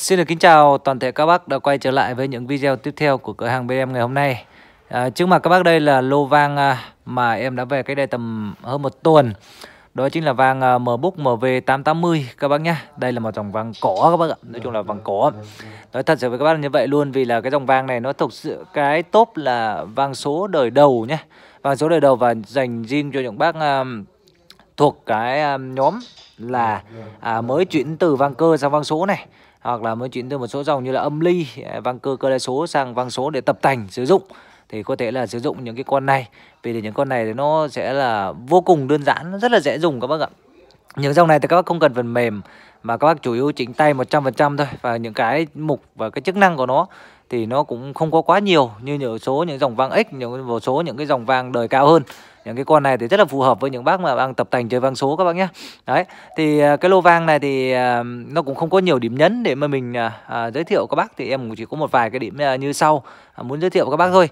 Xin được kính chào toàn thể các bác đã quay trở lại với những video tiếp theo của cửa hàng BM ngày hôm nay à, Trước mặt các bác đây là lô vang à, mà em đã về cái đây tầm hơn một tuần Đó chính là vang à, MBook MV880 các bác nhé Đây là một dòng vàng cổ các bác ạ, nói chung là vàng cổ. Nói thật sự với các bác là như vậy luôn vì là cái dòng vàng này nó thực sự cái top là vàng số đời đầu nhé vàng số đời đầu và dành riêng cho những bác à, thuộc cái nhóm là à, mới chuyển từ vàng cơ sang vàng số này hoặc là mới chuyển từ một số dòng như là âm ly à, vang cơ cơ đại số sang vang số để tập tành sử dụng thì có thể là sử dụng những cái con này vì thì những con này thì nó sẽ là vô cùng đơn giản rất là dễ dùng các bác ạ những dòng này thì các bác không cần phần mềm mà các bác chủ yếu chỉnh tay 100% thôi và những cái mục và cái chức năng của nó thì nó cũng không có quá nhiều như những số những dòng vang X, những một số những cái dòng vang đời cao hơn. Những cái con này thì rất là phù hợp với những bác mà đang tập tành chơi vang số các bác nhé. Đấy, thì à, cái lô vang này thì à, nó cũng không có nhiều điểm nhấn để mà mình à, giới thiệu các bác thì em chỉ có một vài cái điểm như sau muốn giới thiệu các bác thôi.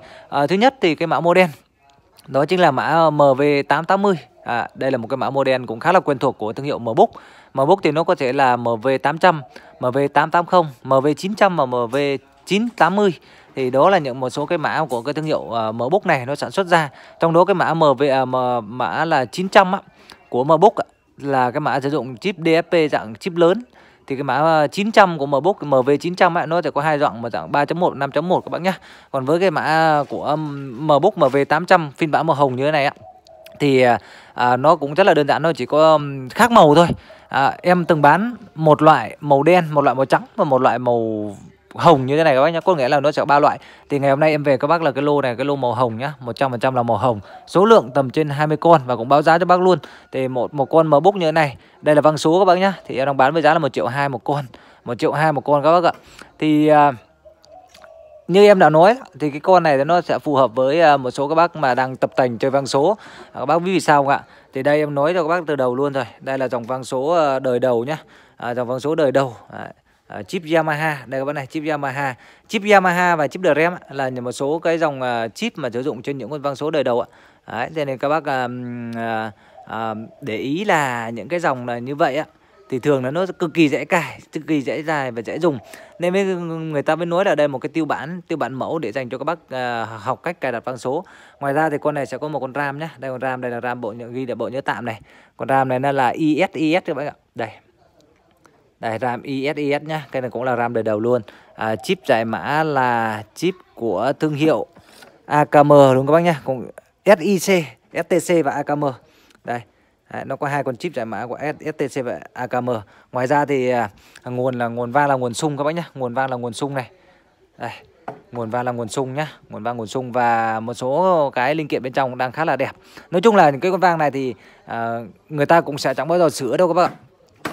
thứ nhất thì cái mã model đó chính là mã MV880 à, đây là một cái mã model cũng khá là quen thuộc của thương hiệu Mbook Mbook thì nó có thể là MV800 MV880 MV900 và MV980 thì đó là những một số cái mã của cái thương hiệu uh, à, Mbook này nó sản xuất ra trong đó cái mã MV uh, à, mã là 900 á, của Mbook là cái mã sử dụng chip DFP dạng chip lớn thì cái mã 900 của MBook MV900 ấy, nó sẽ có hai dạng một dạng 3.1 5.1 các bạn nhé. Còn với cái mã của MBook MV800 phiên bản màu hồng như thế này ạ thì à, à, nó cũng rất là đơn giản thôi chỉ có khác màu thôi à, em từng bán một loại màu đen một loại màu trắng và một loại màu hồng như thế này các bác nhá có nghĩa là nó sẽ ba loại thì ngày hôm nay em về các bác là cái lô này cái lô màu hồng nhá 100% là màu hồng số lượng tầm trên 20 con và cũng báo giá cho bác luôn thì một một con mờ bốc như thế này đây là văng số các bác nhá thì em đang bán với giá là một triệu hai một con một triệu hai một con các bác ạ thì uh, như em đã nói thì cái con này nó sẽ phù hợp với à, một số các bác mà đang tập tành chơi vang số à, các bác biết vì sao không ạ thì đây em nói cho các bác từ đầu luôn rồi đây là dòng vang số à, đời đầu nhá à, dòng vang số đời đầu à, chip Yamaha đây các bác này chip Yamaha chip Yamaha và chip DRM là một số cái dòng chip mà sử dụng trên những con vang số đời đầu ạ đấy, cho nên các bác à, à, để ý là những cái dòng này như vậy ạ thì thường là nó cực kỳ dễ cài cực kỳ dễ dài và dễ dùng nên mới người ta mới nói là đây một cái tiêu bản tiêu bản mẫu để dành cho các bác à, học cách cài đặt băng số ngoài ra thì con này sẽ có một con ram nhé đây con ram đây là ram bộ nhớ, ghi để bộ nhớ tạm này con ram này nó là isis các bác ạ đây đây ram ISIS nhá cái này cũng là ram đời đầu luôn à, chip giải mã là chip của thương hiệu AKM đúng không các bác nhá cũng SIC STC và AKM đây Đấy, nó có hai con chip giải mã của STC và AKM. Ngoài ra thì à, nguồn là nguồn van là nguồn sung các bác nhé. nguồn van là nguồn sung này. Đây, nguồn van là nguồn sung nhá, nguồn van nguồn sung và một số cái linh kiện bên trong đang khá là đẹp. Nói chung là những cái con van này thì à, người ta cũng sẽ chẳng bao giờ sửa đâu các bác ạ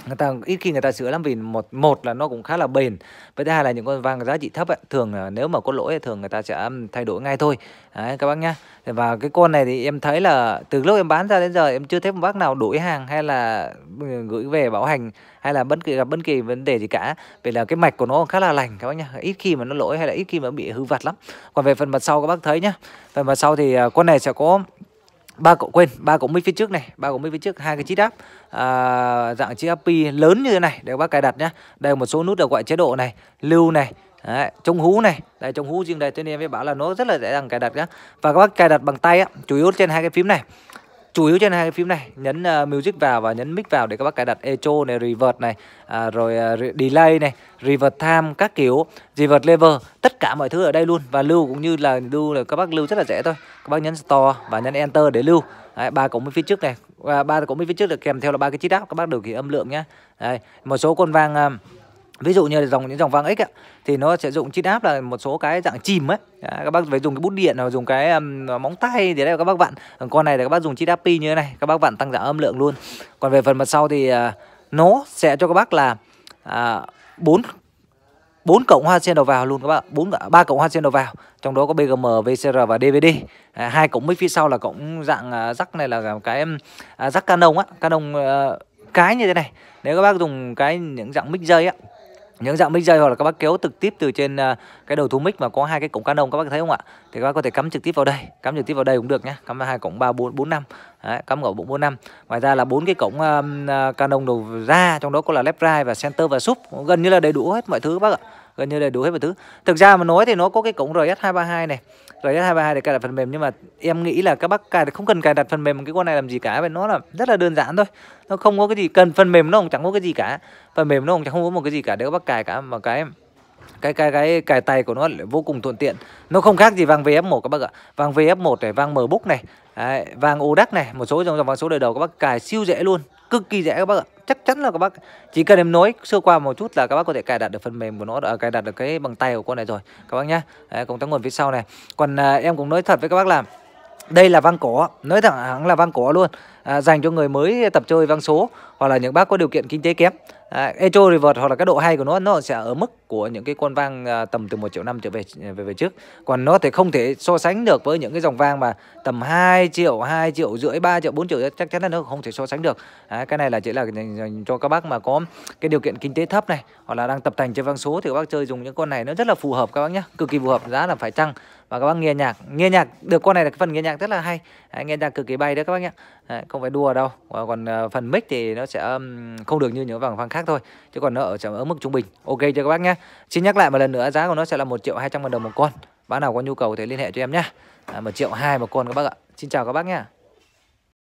người ta ít khi người ta sửa lắm vì một một là nó cũng khá là bền với thứ hai là những con vàng giá trị thấp ấy, thường là nếu mà có lỗi thì thường người ta sẽ thay đổi ngay thôi đấy, các bác nhá và cái con này thì em thấy là từ lúc em bán ra đến giờ em chưa thấy một bác nào đổi hàng hay là ừ, gửi về bảo hành hay là bất kỳ gặp bất kỳ vấn đề gì cả vì là cái mạch của nó khá là lành các bác nhá ít khi mà nó lỗi hay là ít khi mà bị hư vặt lắm còn về phần mặt sau các bác thấy nhá phần mặt sau thì à, con này sẽ có ba cậu quên ba cậu mic phía trước này ba cậu mic phía trước hai cái chip áp à, dạng chip API lớn như thế này để bác cài đặt nhá đây là một số nút được gọi chế độ này lưu này Đấy, chống hú này đây chống hú riêng đây cho nên em mới bảo là nó rất là dễ dàng cài đặt nhá và các bác cài đặt bằng tay á chủ yếu trên hai cái phím này chủ yếu trên hai cái phím này nhấn uh, music vào và nhấn mic vào để các bác cài đặt echo này reverb này à, rồi uh, delay này reverb time các kiểu reverb level tất cả mọi thứ ở đây luôn và lưu cũng như là lưu là các bác lưu rất là dễ thôi các bác nhấn store và nhấn enter để lưu ba cổng bên phía trước này ba cổng bên phía trước được kèm theo là ba cái chít đáp các bác điều khiển âm lượng nhé Đấy, một số con vang uh, ví dụ như là dòng những dòng vàng x ấy, thì nó sẽ dùng chít áp là một số cái dạng chìm ấy à, các bác phải dùng cái bút điện hoặc dùng cái um, móng tay thì đấy các bác vặn còn con này là các bác dùng chít áp pi như thế này các bác vặn tăng giảm âm lượng luôn còn về phần mặt sau thì uh, nó sẽ cho các bác là à, bốn uh, bốn cổng hoa sen đầu vào luôn các bạn bốn ba cổng hoa sen đầu vào trong đó có bgm vcr và dvd à, hai cổng mic phía sau là cổng dạng à, rắc này là cái à, rắc canon á canon à, cái như thế này nếu các bác dùng cái những dạng mic dây á những dạng mic dây hoặc là các bác kéo trực tiếp từ trên à, cái đầu thu mic mà có hai cái cổng Canon các bác thấy không ạ? Thì các bác có thể cắm trực tiếp vào đây, cắm trực tiếp vào đây cũng được nhé Cắm hai cổng ba bốn bốn năm cắm ở bốn bốn năm Ngoài ra là bốn cái cổng um, Canon đầu ra trong đó có là left right và center và sub, gần như là đầy đủ hết mọi thứ các bác ạ gần như đầy đủ hết mọi thứ thực ra mà nói thì nó có cái cổng RS232 này RS232 để cài đặt phần mềm nhưng mà em nghĩ là các bác cài không cần cài đặt phần mềm cái con này làm gì cả vì nó là rất là đơn giản thôi nó không có cái gì cần phần mềm nó cũng chẳng có cái gì cả phần mềm nó cũng chẳng có một cái gì cả để các bác cài cả mà cái cái cái cái cài tay của nó vô cùng thuận tiện nó không khác gì vàng VF1 các bác ạ vàng VF1 này vàng Mbook này Đấy, vàng Odac này một số dòng vàng số đời đầu các bác cài siêu dễ luôn cực kỳ dễ các bác ạ chắc chắn là các bác chỉ cần em nói sơ qua một chút là các bác có thể cài đặt được phần mềm của nó đã à, cài đặt được cái bằng tay của con này rồi các bác nhá Đấy, tăng nguồn phía sau này còn à, em cũng nói thật với các bác là đây là vang cổ nói thẳng là vang cổ luôn à, dành cho người mới tập chơi vang số hoặc là những bác có điều kiện kinh tế kém à, Echo Revert hoặc là cái độ hay của nó nó sẽ ở mức của những cái con vang à, tầm từ 1 triệu năm trở về về về trước còn nó thì không thể so sánh được với những cái dòng vang mà tầm 2 triệu 2 triệu rưỡi 3 triệu 4 triệu chắc chắn là nó không thể so sánh được à, cái này là chỉ là cho các bác mà có cái điều kiện kinh tế thấp này hoặc là đang tập thành chơi vang số thì các bác chơi dùng những con này nó rất là phù hợp các bác nhé cực kỳ phù hợp giá là phải chăng và các bác nghe nhạc nghe nhạc được con này là cái phần nghe nhạc rất là hay à, nghe nhạc cực kỳ bay đấy các bác nhé không phải đùa đâu còn ờ, phần mic thì nó sẽ không được như những vàng vàng khác thôi chứ còn nó ở ở mức trung bình ok cho các bác nhé xin nhắc lại một lần nữa giá của nó sẽ là một triệu hai trăm ngàn đồng một con bác nào có nhu cầu thì liên hệ cho em nhé một triệu hai một con các bác ạ xin chào các bác nhé